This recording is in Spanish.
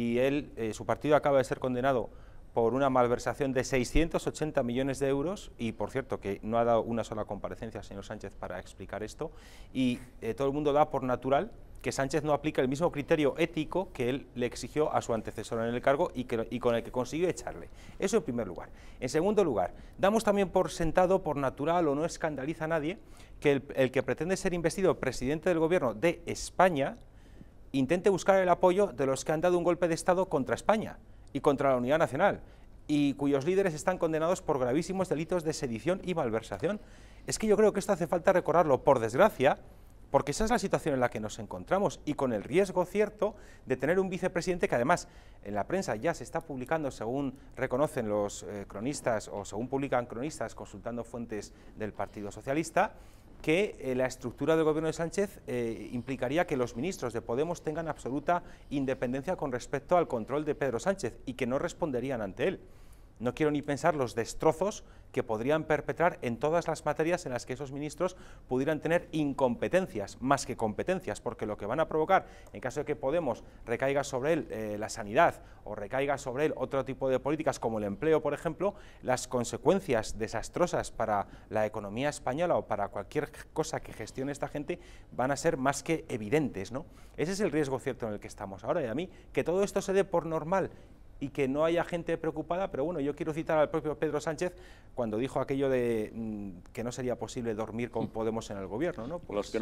y él, eh, su partido acaba de ser condenado por una malversación de 680 millones de euros y, por cierto, que no ha dado una sola comparecencia al señor Sánchez para explicar esto y eh, todo el mundo da por natural que Sánchez no aplica el mismo criterio ético que él le exigió a su antecesor en el cargo y, con el que consiguió echarle. Eso en primer lugar. En segundo lugar, damos también por sentado, por natural o no escandaliza a nadie, que el que pretende ser investido presidente del gobierno de España intente buscar el apoyo de los que han dado un golpe de Estado contra España y contra la unidad nacional y cuyos líderes están condenados por gravísimos delitos de sedición y malversación. Es que yo creo que esto hace falta recordarlo, por desgracia, porque esa es la situación en la que nos encontramos y con el riesgo cierto de tener un vicepresidente que además en la prensa ya se está publicando, según reconocen los eh, cronistas o según publican cronistas consultando fuentes del Partido Socialista, que eh, la estructura del gobierno de Sánchez eh, implicaría que los ministros de Podemos tengan absoluta independencia con respecto al control de Pedro Sánchez y que no responderían ante él. No quiero ni pensar los destrozos que podrían perpetrar en todas las materias en las que esos ministros pudieran tener incompetencias, más que competencias, porque lo que van a provocar, en caso de que Podemos recaiga sobre él eh, la sanidad o recaiga sobre él otro tipo de políticas como el empleo, por ejemplo, las consecuencias desastrosas para la economía española o para cualquier cosa que gestione esta gente van a ser más que evidentes. ¿no? Ese es el riesgo cierto en el que estamos ahora y a mí que todo esto se dé por normal y que no haya gente preocupada, pero bueno, yo quiero citar al propio Pedro Sánchez cuando dijo aquello de mm, que no sería posible dormir con Podemos en el gobierno. Los pues